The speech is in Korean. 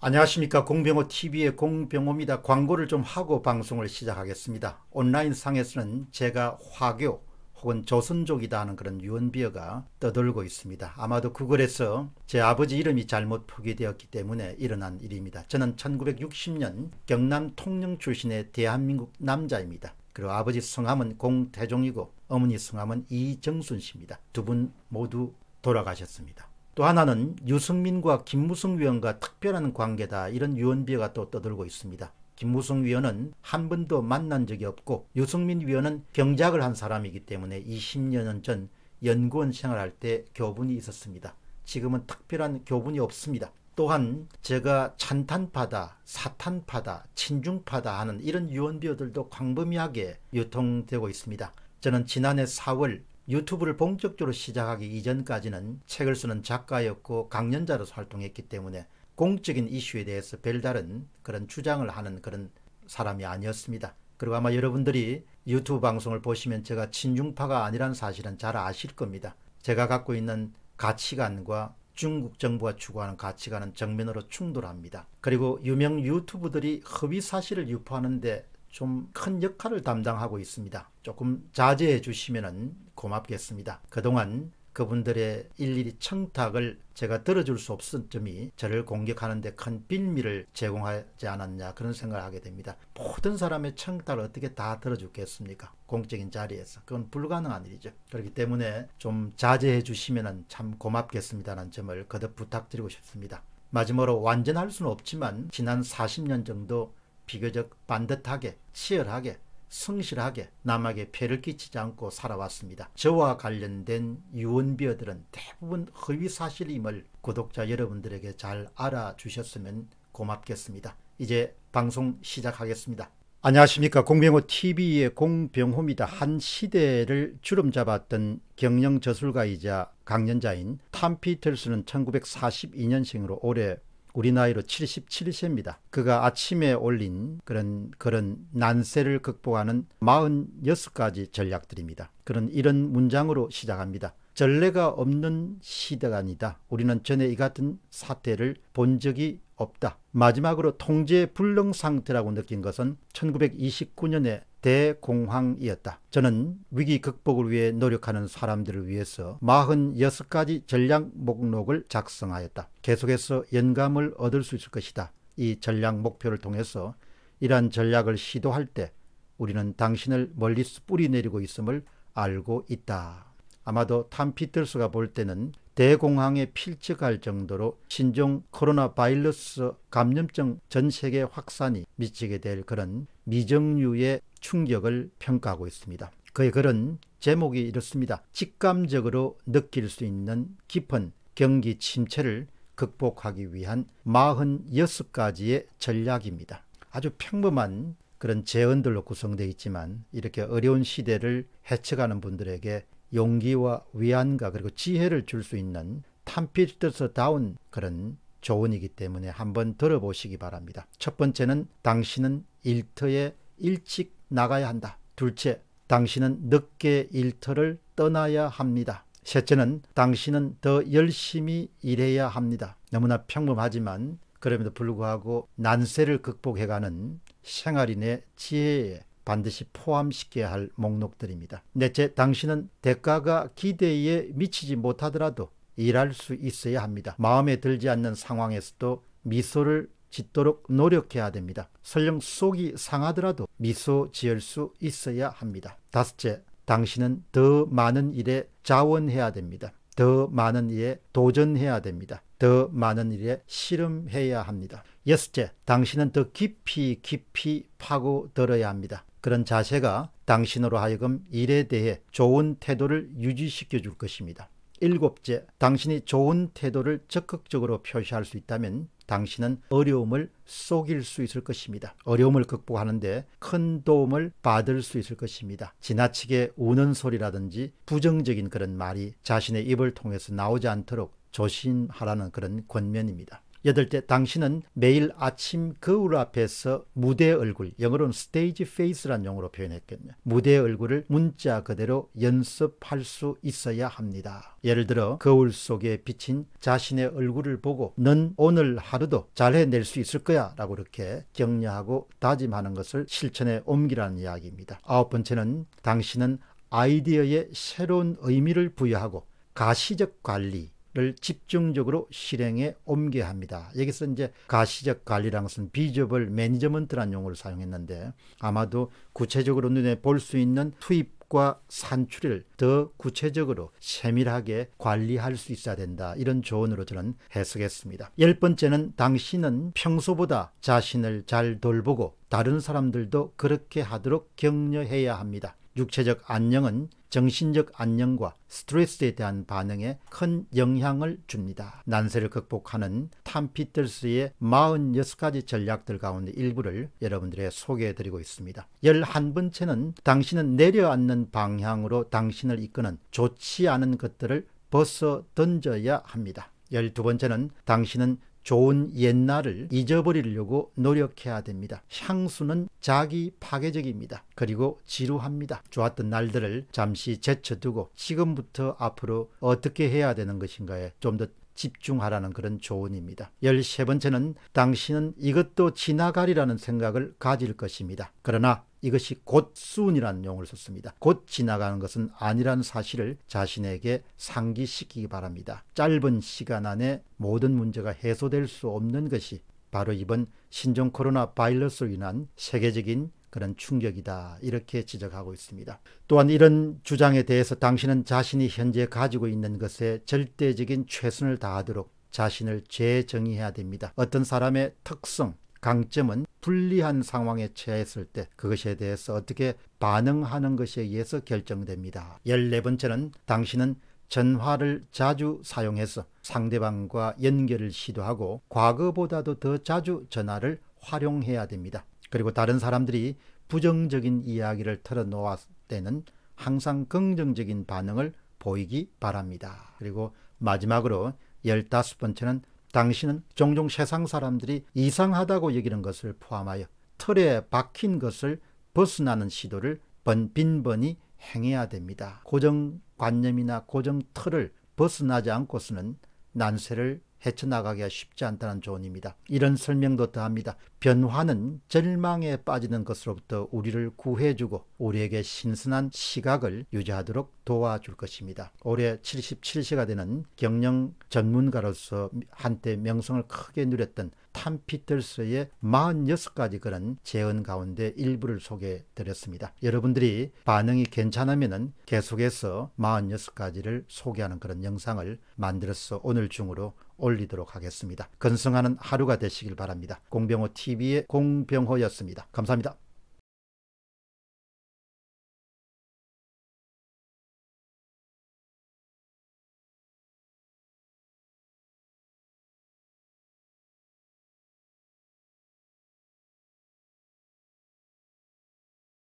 안녕하십니까 공병호 TV의 공병호입니다. 광고를 좀 하고 방송을 시작하겠습니다. 온라인 상에서는 제가 화교 혹은 조선족이다 하는 그런 유언비어가 떠돌고 있습니다. 아마도 구글에서 제 아버지 이름이 잘못 표기되었기 때문에 일어난 일입니다. 저는 1960년 경남 통영 출신의 대한민국 남자입니다. 그리고 아버지 성함은 공태종이고 어머니 성함은 이정순 씨입니다. 두 분 모두 돌아가셨습니다. 또 하나는 유승민과 김무성 위원과 특별한 관계다 이런 유언비어가 또 떠들고 있습니다. 김무성 위원은 한 번도 만난 적이 없고 유승민 위원은 경작을 한 사람이기 때문에 20년 전 연구원 생활할 때 교분이 있었습니다. 지금은 특별한 교분이 없습니다. 또한 제가 찬탄파다, 사탄파다, 친중파다 하는 이런 유언비어들도 광범위하게 유통되고 있습니다. 저는 지난해 4월 유튜브를 본격적으로 시작하기 이전까지는 책을 쓰는 작가였고 강연자로서 활동했기 때문에 공적인 이슈에 대해서 별다른 그런 주장을 하는 그런 사람이 아니었습니다. 그리고 아마 여러분들이 유튜브 방송을 보시면 제가 친중파가 아니란 사실은 잘 아실 겁니다. 제가 갖고 있는 가치관과 중국 정부가 추구하는 가치관은 정면으로 충돌합니다. 그리고 유명 유튜브들이 허위 사실을 유포하는데 좀 큰 역할을 담당하고 있습니다. 조금 자제해 주시면은 고맙겠습니다. 그동안 그분들의 일일이 청탁을 제가 들어줄 수 없은 점이 저를 공격하는 데 큰 빌미를 제공하지 않았냐 그런 생각을 하게 됩니다. 모든 사람의 청탁을 어떻게 다 들어주겠습니까? 공적인 자리에서 그건 불가능한 일이죠. 그렇기 때문에 좀 자제해 주시면 참 고맙겠습니다라는 점을 거듭 부탁드리고 싶습니다. 마지막으로 완전할 수는 없지만 지난 40년 정도 비교적 반듯하게 치열하게 성실하게 남에게 폐를 끼치지 않고 살아왔습니다. 저와 관련된 유언비어들은 대부분 허위사실임을 구독자 여러분들에게 잘 알아주셨으면 고맙겠습니다. 이제 방송 시작하겠습니다. 안녕하십니까 공병호TV의 공병호입니다. 한 시대를 주름 잡았던 경영 저술가이자 강연자인 탐 피터스는 1942년생으로 올해 우리 나이로 77세입니다. 그가 아침에 올린 그런 그런 난세를 극복하는 46가지 전략들입니다. 그런 이런 문장으로 시작합니다. 전례가 없는 시대가 아니다. 우리는 전에 이 같은 사태를 본 적이 없다. 마지막으로 통제 불능 상태라고 느낀 것은 1929년에 대공황이었다. 저는 위기 극복을 위해 노력하는 사람들을 위해서 46가지 전략 목록을 작성하였다. 계속해서 영감을 얻을 수 있을 것이다. 이 전략 목표를 통해서 이러한 전략을 시도할 때 우리는 당신을 멀리서 뿌리내리고 있음을 알고 있다. 아마도 탐 피터스가 볼 때는 대공황에 필적할 정도로 신종 코로나 바이러스 감염증 전 세계 확산이 미치게 될 그런 미정류의 충격을 평가하고 있습니다. 그의 글은 제목이 이렇습니다. 직감적으로 느낄 수 있는 깊은 경기 침체를 극복하기 위한 46가지의 전략입니다. 아주 평범한 그런 재언들로 구성되어 있지만 이렇게 어려운 시대를 헤쳐가는 분들에게 용기와 위안과 그리고 지혜를 줄 수 있는 탄피스터다운 그런 조언이기 때문에 한번 들어보시기 바랍니다. 첫 번째는 당신은 일터에 일찍 나가야 한다. 둘째, 당신은 늦게 일터를 떠나야 합니다. 셋째는 당신은 더 열심히 일해야 합니다. 너무나 평범하지만 그럼에도 불구하고 난세를 극복해가는 생활인의 지혜에 반드시 포함시켜야 할 목록들입니다. 넷째, 당신은 대가가 기대에 미치지 못하더라도 일할 수 있어야 합니다. 마음에 들지 않는 상황에서도 미소를 짓도록 노력해야 됩니다. 설령 속이 상하더라도 미소 지을 수 있어야 합니다. 다섯째, 당신은 더 많은 일에 자원해야 됩니다. 더 많은 일에 도전해야 됩니다. 더 많은 일에 실험해야 합니다. 여섯째, 당신은 더 깊이 깊이 파고 들어야 합니다. 그런 자세가 당신으로 하여금 일에 대해 좋은 태도를 유지시켜 줄 것입니다. 일곱째, 당신이 좋은 태도를 적극적으로 표시할 수 있다면 당신은 어려움을 속일 수 있을 것입니다. 어려움을 극복하는데 큰 도움을 받을 수 있을 것입니다. 지나치게 우는 소리라든지 부정적인 그런 말이 자신의 입을 통해서 나오지 않도록 조심하라는 그런 권면입니다. 여덟째, 당신은 매일 아침 거울 앞에서 무대 얼굴, 영어로는 스테이지 페이스는 용어로 표현했겠네요. 무대 얼굴을 문자 그대로 연습할 수 있어야 합니다. 예를 들어 거울 속에 비친 자신의 얼굴을 보고 넌 오늘 하루도 잘해낼 수 있을 거야 라고 이렇게 격려하고 다짐하는 것을 실천에 옮기라는 이야기입니다. 아홉 번째는 당신은 아이디어에 새로운 의미를 부여하고 가시적 관리, 를 집중적으로 실행에 옮겨야 합니다. 여기서 이제 가시적 관리라는 것은 비저블 매니저먼트라는 용어를 사용했는데 아마도 구체적으로 눈에 볼 수 있는 투입과 산출을 더 구체적으로 세밀하게 관리할 수 있어야 된다. 이런 조언으로 저는 해석했습니다. 열 번째는 당신은 평소보다 자신을 잘 돌보고 다른 사람들도 그렇게 하도록 격려해야 합니다. 육체적 안녕은 정신적 안녕과 스트레스에 대한 반응에 큰 영향을 줍니다. 난세를 극복하는 탐피털스의 46가지 전략들 가운데 일부를 여러분들에 소개해드리고 있습니다. 11번째는 당신은 내려앉는 방향으로 당신을 이끄는 좋지 않은 것들을 벗어 던져야 합니다. 12번째는 당신은 좋은 옛날을 잊어버리려고 노력해야 됩니다. 향수는 자기 파괴적입니다. 그리고 지루합니다. 좋았던 날들을 잠시 제쳐두고 지금부터 앞으로 어떻게 해야 되는 것인가에 좀 더 집중하라는 그런 조언입니다. 13번째는 당신은 이것도 지나가리라는 생각을 가질 것입니다. 그러나 이것이 곧순이라는 용어를 썼습니다. 곧 지나가는 것은 아니라는 사실을 자신에게 상기시키기 바랍니다. 짧은 시간 안에 모든 문제가 해소될 수 없는 것이 바로 이번 신종 코로나 바이러스로 인한 세계적인 그런 충격이다 이렇게 지적하고 있습니다. 또한 이런 주장에 대해서 당신은 자신이 현재 가지고 있는 것에 절대적인 최선을 다하도록 자신을 재정의해야 됩니다. 어떤 사람의 특성, 강점은 불리한 상황에 처했을 때 그것에 대해서 어떻게 반응하는 것에 의해서 결정됩니다. 14번째는 당신은 전화를 자주 사용해서 상대방과 연결을 시도하고 과거보다도 더 자주 전화를 활용해야 됩니다. 그리고 다른 사람들이 부정적인 이야기를 털어놓았을 때는 항상 긍정적인 반응을 보이기 바랍니다. 그리고 마지막으로 열다 번째는 당신은 종종 세상 사람들이 이상하다고 여기는 것을 포함하여 털에 박힌 것을 벗어나는 시도를 번, 빈번히 행해야 됩니다. 고정관념이나 고정틀을 벗어나지 않고서는 난세를 헤쳐나가기가 쉽지 않다는 조언입니다. 이런 설명도 더합니다. 변화는 절망에 빠지는 것으로부터 우리를 구해주고 우리에게 신선한 시각을 유지하도록 도와줄 것입니다. 올해 77세가 되는 경영 전문가로서 한때 명성을 크게 누렸던 탐 피터스의 46가지 그런 재언 가운데 일부를 소개해 드렸습니다. 여러분들이 반응이 괜찮으면 계속해서 46가지를 소개하는 그런 영상을 만들어서 오늘 중으로 올리도록 하겠습니다. 건승하는 하루가 되시길 바랍니다. 공병호 TV의 공병호였습니다. 감사합니다.